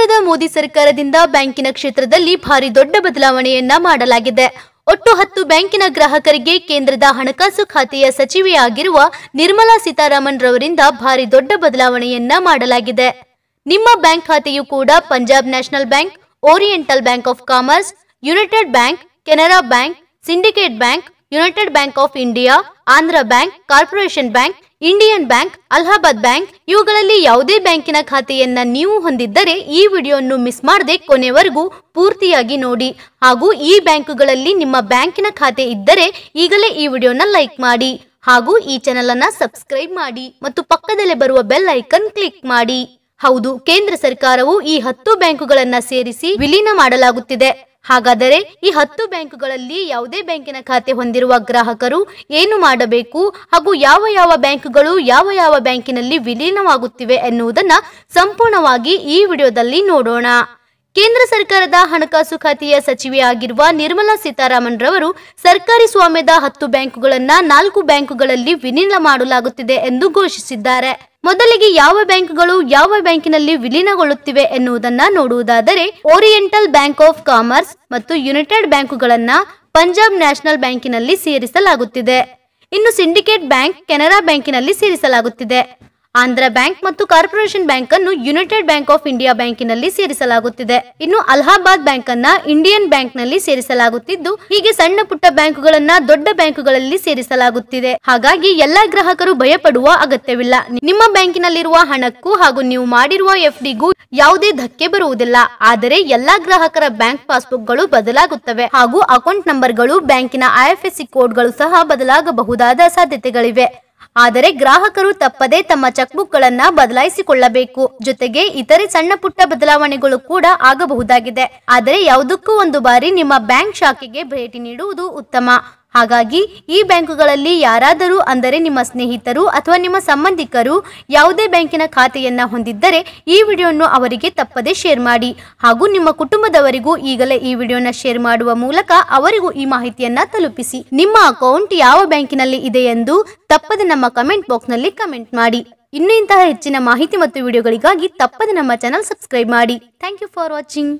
ಕೇಂದ್ರದ ಮೋದಿ ಸರ್ಕಾರದಿಂದ ಬ್ಯಾಂಕಿನ ಕ್ಷೇತ್ರದಲ್ಲಿ ಭಾರಿ ದೊಡ್ಡ ಬದಲಾವಣೆಯನ್ನ ಮಾಡಲಾಗಿದೆ ಒಟ್ಟು ಹತ್ತು ಬ್ಯಾಂಕಿನ ಗ್ರಾಹಕರಿಗೆ ಕೇಂದ್ರದ ಹಣಕಾಸು ಖಾತೆಯ ಸಚಿವೆಯಾಗಿರುವ ನಿರ್ಮಲಾ ಸೀತಾರಾಮನ್ ರವರಿಂದ ಭಾರಿ ದೊಡ್ಡ ಬದಲಾವಣೆಯನ್ನ ಮಾಡಲಾಗಿದೆ ನಿಮ್ಮ ಬ್ಯಾಂಕ್ ಖಾತೆಯು ಕೂಡ Punjab National Bank Oriental Bank of Commerce United Bank Canara Bank Syndicate Bank United Bank of India Andhra Bank Corporation Bank Indian Bank Allahabad Bank ಇವುಗಳಲ್ಲಿ ಯಾವುದೇ ಬ್ಯಾಂಕಿನ ಖಾತೆಯನ್ನ ನೀವು ಹೊಂದಿದ್ದರೆ ಈ ವಿಡಿಯೋವನ್ನು ಮಿಸ್ ಮಾಡದೆ ಕೊನೆವರೆಗೂ ಪೂರ್ತಿಯಾಗಿ ನೋಡಿ ಹಾಗೂ ಈ ಬ್ಯಾಂಕುಗಳಲ್ಲಿ ನಿಮ್ಮ ಬ್ಯಾಂಕಿನ ಖಾತೆ ಇದ್ದರೆ ಈಗಲೇ ಈ ವಿಡಿಯೋನ ಲೈಕ್ ಮಾಡಿ ಹಾಗೂ ಈ ಚಾನೆಲ್ ಅನ್ನ ಸಬ್ಸ್ಕ್ರೈಬ್ ಮಾಡಿ ಮತ್ತು ಪಕ್ಕದಲ್ಲೇ ಬರುವ ಬೆಲ್ ಐಕನ್ ಕ್ಲಿಕ್ ಮಾಡಿ ಹೌದು ಕೇಂದ್ರ ಸರ್ಕಾರವು ಈ ಹತ್ತು ಬ್ಯಾಂಕುಗಳನ್ನು ಸೇರಿಸಿ ವಿಲೀನ ಮಾಡಲಾಗುತ್ತಿದೆ ಹಾಗಾದರೆ ಈ ಹತ್ತು ಬ್ಯಾಂಕುಗಳಲ್ಲಿ ಯಾವುದೇ ಬ್ಯಾಂಕಿನ ಖಾತೆ ಹೊಂದಿರುವ ಗ್ರಾಹಕರು ಏನು ಮಾಡಬೇಕು ಹಾಗೂ ಯಾವ ಯಾವ ಬ್ಯಾಂಕುಗಳು ಯಾವ ಯಾವ ಬ್ಯಾಂಕಿನಲ್ಲಿ ವಿಲೀನವಾಗುತ್ತಿವೆ ಎನ್ನುವುದನ್ನು ಸಂಪೂರ್ಣವಾಗಿ ಈ ವಿಡಿಯೋದಲ್ಲಿ ನೋಡೋಣ ಕೇಂದ್ರ ಸರ್ಕಾರದ ಹಣಕಾಸು ಖಾತೆಯ ಸಚಿವೆಯಾಗಿರುವ ನಿರ್ಮಲಾ ಸೀತಾರಾಮನ್ ರವರು ಸರ್ಕಾರಿ ಸ್ವಾಮ್ಯದ ಹತ್ತು ಬ್ಯಾಂಕುಗಳನ್ನು ನಾಲ್ಕು ಬ್ಯಾಂಕುಗಳಲ್ಲಿ ವಿಲೀನ ಮಾಡಲಾಗುತ್ತಿದೆ ಎಂದು ಘೋಷಿಸಿದ್ದಾರೆ ಮೊದಲಿಗೆ ಯಾವ ಬ್ಯಾಂಕುಗಳು ಯಾವ ಬ್ಯಾಂಕಿನಲ್ಲಿ ವಿಲೀನಗೊಳ್ಳುತ್ತಿವೆ ಎನ್ನುವುದನ್ನ ನೋಡುವುದಾದರೆ ಓರಿಯೆಂಟಲ್ ಬ್ಯಾಂಕ್ ಆಫ್ ಕಾಮರ್ಸ್ ಮತ್ತು ಯುನೈಟೆಡ್ ಬ್ಯಾಂಕುಗಳನ್ನು ಪಂಜಾಬ್ ನ್ಯಾಷನಲ್ ಬ್ಯಾಂಕಿನಲ್ಲಿ ಸೇರಿಸಲಾಗುತ್ತಿದೆ ಇನ್ನು ಸಿಂಡಿಕೇಟ್ ಬ್ಯಾಂಕ್ ಕೆನರಾ ಬ್ಯಾಂಕಿನಲ್ಲಿ ಸೇರಿಸಲಾಗುತ್ತಿದೆ ಆಂಧ್ರ ಬ್ಯಾಂಕ್ ಮತ್ತು ಕಾರ್ಪೊರೇಷನ್ ಬ್ಯಾಂಕ್ ಅನ್ನು ಯುನೈಟೆಡ್ ಬ್ಯಾಂಕ್ ಆಫ್ ಇಂಡಿಯಾ ಬ್ಯಾಂಕಿನಲ್ಲಿ ಸೇರಿಸಲಾಗುತ್ತಿದೆ ಇನ್ನು ಅಲಹಾಬಾದ್ ಬ್ಯಾಂಕ್ ಅನ್ನ ಇಂಡಿಯನ್ ಬ್ಯಾಂಕ್ ನಲ್ಲಿ ಸೇರಿಸಲಾಗುತ್ತಿದ್ದು ಹೀಗೆ ಸಣ್ಣ ಪುಟ್ಟ ಬ್ಯಾಂಕುಗಳನ್ನ ದೊಡ್ಡ ಬ್ಯಾಂಕುಗಳಲ್ಲಿ ಸೇರಿಸಲಾಗುತ್ತಿದೆ ಹಾಗಾಗಿ ಎಲ್ಲಾ ಗ್ರಾಹಕರು ಭಯಪಡುವ ಅಗತ್ಯವಿಲ್ಲ ನಿಮ್ಮ ಬ್ಯಾಂಕಿನಲ್ಲಿರುವ ಹಣಕ್ಕೂ ಹಾಗೂ ನೀವು ಮಾಡಿರುವ ಎಫ್ಡಿಗೂ ಯಾವುದೇ ಧಕ್ಕೆ ಬರುವುದಿಲ್ಲ ಆದರೆ ಎಲ್ಲಾ ಗ್ರಾಹಕರ ಬ್ಯಾಂಕ್ ಪಾಸ್ಬುಕ್ ಗಳು ಬದಲಾಗುತ್ತವೆ ಹಾಗೂ ಅಕೌಂಟ್ ನಂಬರ್ಗಳು ಬ್ಯಾಂಕಿನ ಐಎಫ್ಎಸ್ಸಿ ಕೋಡ್ಗಳು ಸಹ ಬದಲಾಗಬಹುದಾದ ಸಾಧ್ಯತೆಗಳಿವೆ ಆದರೆ ಗ್ರಾಹಕರು ತಪ್ಪದೆ ತಮ್ಮ ಚೆಕ್ಬುಕ್ಗಳನ್ನ ಬದಲಾಯಿಸಿಕೊಳ್ಳಬೇಕು ಜೊತೆಗೆ ಇತರೆ ಸಣ್ಣ ಪುಟ್ಟ ಬದಲಾವಣೆಗಳು ಕೂಡ ಆಗಬಹುದಾಗಿದೆ ಆದರೆ ಯಾವುದಕ್ಕೂ ಒಂದು ಬಾರಿ ನಿಮ್ಮ ಬ್ಯಾಂಕ್ ಶಾಖೆಗೆ ಭೇಟಿ ನೀಡುವುದು ಉತ್ತಮ ಹಾಗಾಗಿ ಈ ಬ್ಯಾಂಕುಗಳಲ್ಲಿ ಯಾರಾದರೂ ಅಂದರೆ ನಿಮ್ಮ ಸ್ನೇಹಿತರು ಅಥವಾ ನಿಮ್ಮ ಸಂಬಂಧಿಕರು ಯಾವುದೇ ಬ್ಯಾಂಕಿನ ಖಾತೆಯನ್ನು ಹೊಂದಿದ್ದರೆ ಈ ವಿಡಿಯೋವನ್ನು ಅವರಿಗೆ ತಪ್ಪದೇ ಶೇರ್ ಮಾಡಿ ಹಾಗೂ ನಿಮ್ಮ ಕುಟುಂಬದವರಿಗೂ ಈಗಲೇ ಈ ವಿಡಿಯೋನ ಶೇರ್ ಮಾಡುವ ಮೂಲಕ ಅವರಿಗೂ ಈ ಮಾಹಿತಿಯನ್ನ ತಲುಪಿಸಿ ನಿಮ್ಮ ಅಕೌಂಟ್ ಯಾವ ಬ್ಯಾಂಕಿನಲ್ಲಿ ಇದೆ ಎಂದು ತಪ್ಪದೆ ನಮ್ಮ ಕಮೆಂಟ್ ನಲ್ಲಿ ಕಮೆಂಟ್ ಮಾಡಿ ಇನ್ನು ಇಂತಹ ಹೆಚ್ಚಿನ ಮಾಹಿತಿ ಮತ್ತು ವಿಡಿಯೋಗಳಿಗಾಗಿ ತಪ್ಪದೆ ನಮ್ಮ ಚಾನಲ್ ಸಬ್ಸ್ಕ್ರೈಬ್ ಮಾಡಿ ಥ್ಯಾಂಕ್ ಯು ಫಾರ್ ವಾಚಿಂಗ್